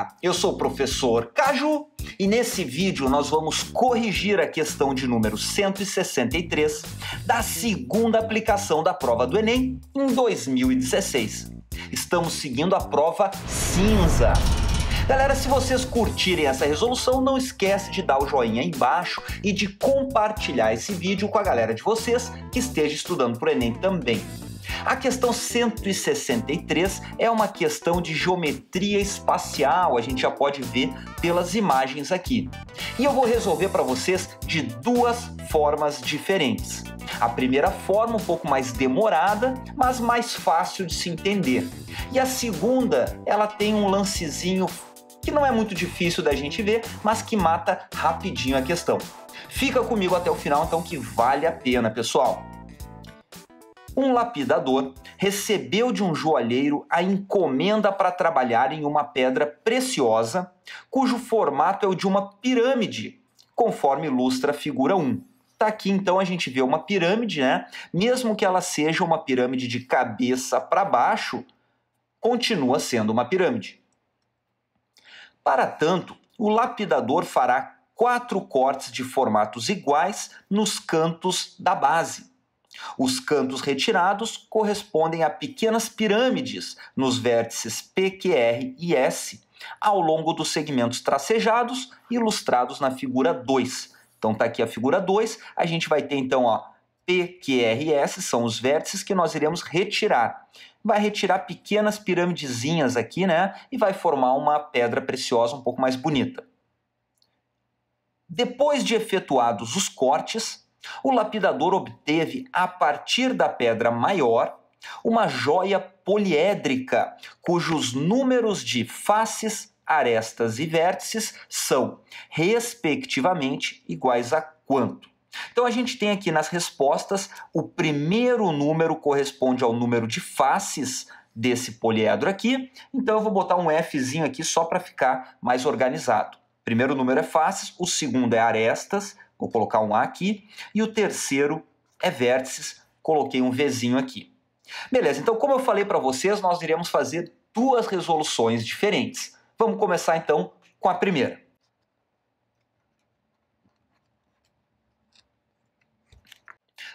Olá, eu sou o professor Caju e nesse vídeo nós vamos corrigir a questão de número 163 da segunda aplicação da prova do Enem em 2016. Estamos seguindo a prova cinza. Galera, se vocês curtirem essa resolução, não esquece de dar o joinha embaixo e de compartilhar esse vídeo com a galera de vocês que esteja estudando para o Enem também. A questão 163 é uma questão de geometria espacial, a gente já pode ver pelas imagens aqui. E eu vou resolver para vocês de duas formas diferentes. A primeira forma, um pouco mais demorada, mas mais fácil de se entender. E a segunda, ela tem um lancezinho que não é muito difícil da gente ver, mas que mata rapidinho a questão. Fica comigo até o final, então, que vale a pena, pessoal. Um lapidador recebeu de um joalheiro a encomenda para trabalhar em uma pedra preciosa, cujo formato é o de uma pirâmide, conforme ilustra a figura 1. Tá aqui então a gente vê uma pirâmide, né? Mesmo que ela seja uma pirâmide de cabeça para baixo, continua sendo uma pirâmide. Para tanto, o lapidador fará quatro cortes de formatos iguais nos cantos da base os cantos retirados correspondem a pequenas pirâmides nos vértices P, Q, R e S ao longo dos segmentos tracejados ilustrados na figura 2. Então está aqui a figura 2, a gente vai ter então ó, P, Q, R e S são os vértices que nós iremos retirar. Vai retirar pequenas pirâmidezinhas aqui, né? E vai formar uma pedra preciosa um pouco mais bonita. Depois de efetuados os cortes, o lapidador obteve, a partir da pedra maior, uma joia poliédrica, cujos números de faces, arestas e vértices são, respectivamente, iguais a quanto? Então a gente tem aqui nas respostas o primeiro número corresponde ao número de faces desse poliedro aqui. Então eu vou botar um Fzinho aqui só para ficar mais organizado. O primeiro número é faces, o segundo é arestas, Vou colocar um A aqui. E o terceiro é vértices, coloquei um Vzinho aqui. Beleza, então como eu falei para vocês, nós iremos fazer duas resoluções diferentes. Vamos começar então com a primeira.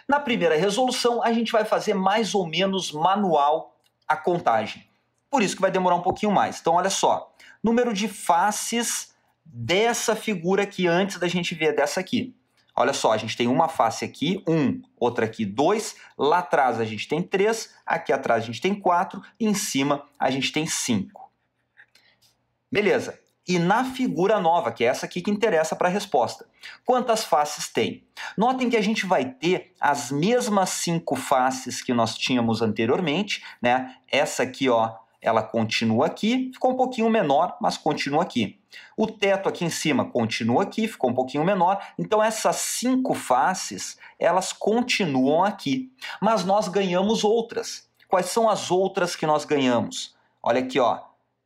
Na primeira resolução, a gente vai fazer mais ou menos manual a contagem. Por isso que vai demorar um pouquinho mais. Então, olha só. Número de faces dessa figura que antes da gente ver dessa aqui. Olha só, a gente tem uma face aqui, um, outra aqui, dois, lá atrás a gente tem três, aqui atrás a gente tem quatro, e em cima a gente tem cinco. Beleza. E na figura nova, que é essa aqui que interessa para a resposta, quantas faces tem? Notem que a gente vai ter as mesmas cinco faces que nós tínhamos anteriormente, né? Essa aqui, ó, ela continua aqui, ficou um pouquinho menor, mas continua aqui. O teto aqui em cima continua aqui, ficou um pouquinho menor. Então essas cinco faces, elas continuam aqui, mas nós ganhamos outras. Quais são as outras que nós ganhamos? Olha aqui, ó.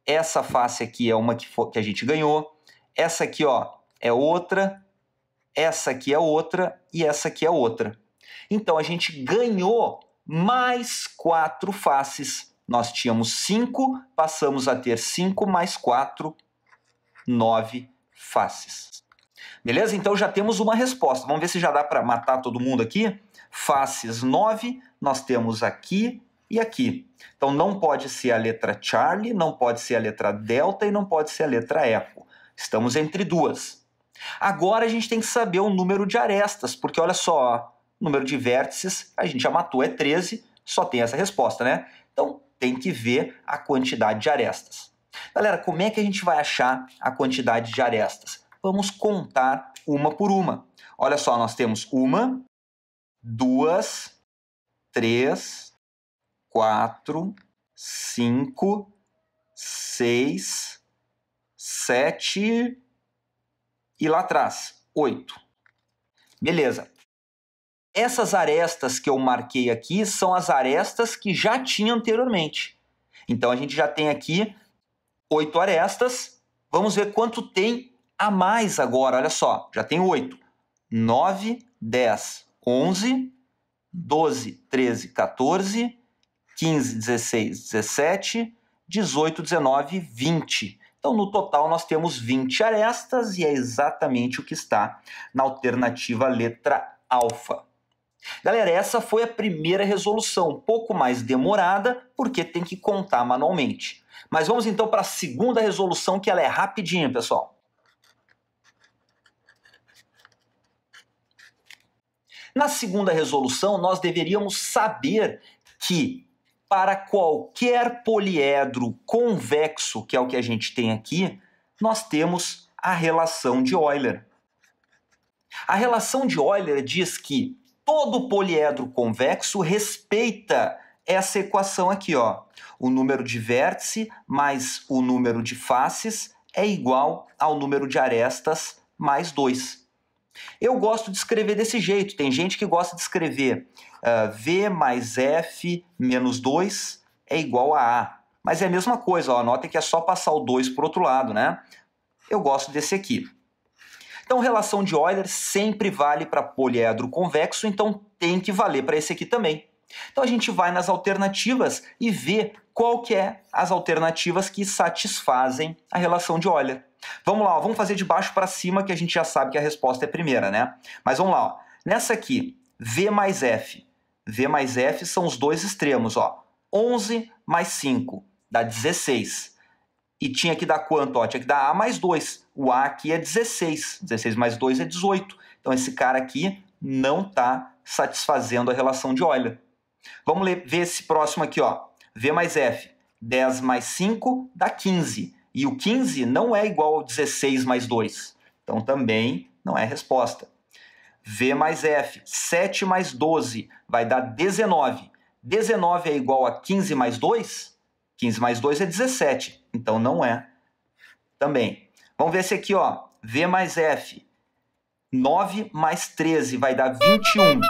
Essa face aqui é uma que, for, que a gente ganhou. Essa aqui, ó, é outra. Essa aqui é outra e essa aqui é outra. Então a gente ganhou mais quatro faces nós tínhamos 5, passamos a ter 5 mais 4, 9 faces. Beleza? Então já temos uma resposta. Vamos ver se já dá para matar todo mundo aqui. Faces 9, nós temos aqui e aqui. Então não pode ser a letra Charlie, não pode ser a letra Delta e não pode ser a letra Echo. Estamos entre duas. Agora a gente tem que saber o número de arestas, porque olha só, número de vértices, a gente já matou, é 13, só tem essa resposta, né? Então tem que ver a quantidade de arestas. Galera, como é que a gente vai achar a quantidade de arestas? Vamos contar uma por uma. Olha só, nós temos uma, duas, três, quatro, cinco, seis, sete e lá atrás, oito. Beleza. Essas arestas que eu marquei aqui são as arestas que já tinha anteriormente. Então a gente já tem aqui oito arestas. Vamos ver quanto tem a mais agora. Olha só, já tem oito. 9, 10, 11, 12, 13, 14, 15, 16, 17, 18, 19, 20. Então, no total, nós temos 20 arestas e é exatamente o que está na alternativa letra alfa. Galera, essa foi a primeira resolução, um pouco mais demorada, porque tem que contar manualmente. Mas vamos então para a segunda resolução, que ela é rapidinha, pessoal. Na segunda resolução, nós deveríamos saber que para qualquer poliedro convexo, que é o que a gente tem aqui, nós temos a relação de Euler. A relação de Euler diz que todo poliedro convexo respeita essa equação aqui, ó. O número de vértice mais o número de faces é igual ao número de arestas mais 2. Eu gosto de escrever desse jeito. Tem gente que gosta de escrever uh, V mais F menos 2 é igual a A. Mas é a mesma coisa, ó. Nota que é só passar o 2 para o outro lado, né? Eu gosto desse aqui. Então, relação de Euler sempre vale para poliedro convexo, então tem que valer para esse aqui também. Então a gente vai nas alternativas e vê qual que é as alternativas que satisfazem a relação de Euler. Vamos lá, ó, vamos fazer de baixo para cima que a gente já sabe que a resposta é a primeira, né? Mas vamos lá, ó. nessa aqui, V mais F. V mais F são os dois extremos, ó. 11 mais 5 dá 16 e tinha que dar quanto? Ó, tinha que dar A mais 2. O A aqui é 16. 16 mais 2 é 18. Então esse cara aqui não está satisfazendo a relação de Euler. Vamos ler, ver esse próximo aqui, ó. V mais F. 10 mais 5 dá 15. E o 15 não é igual ao 16 mais 2. Então também não é resposta. V mais F. 7 mais 12 vai dar 19. 19 é igual a 15 mais 2? 15 mais 2 é 17, então não é também. Vamos ver esse aqui, ó. V mais F. 9 mais 13 vai dar 21.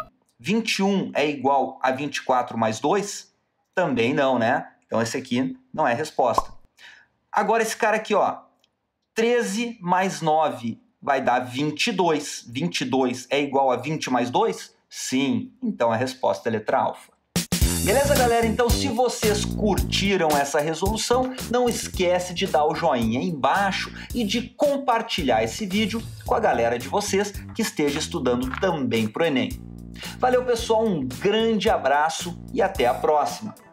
21 é igual a 24 mais 2? Também não, né? Então esse aqui não é resposta. Agora esse cara aqui, ó. 13 mais 9 vai dar 22. 22 é igual a 20 mais 2? Sim, então a é resposta é letra alfa. Beleza, galera? Então, se vocês curtiram essa resolução, não esquece de dar o joinha embaixo e de compartilhar esse vídeo com a galera de vocês que esteja estudando também pro Enem. Valeu, pessoal, um grande abraço e até a próxima!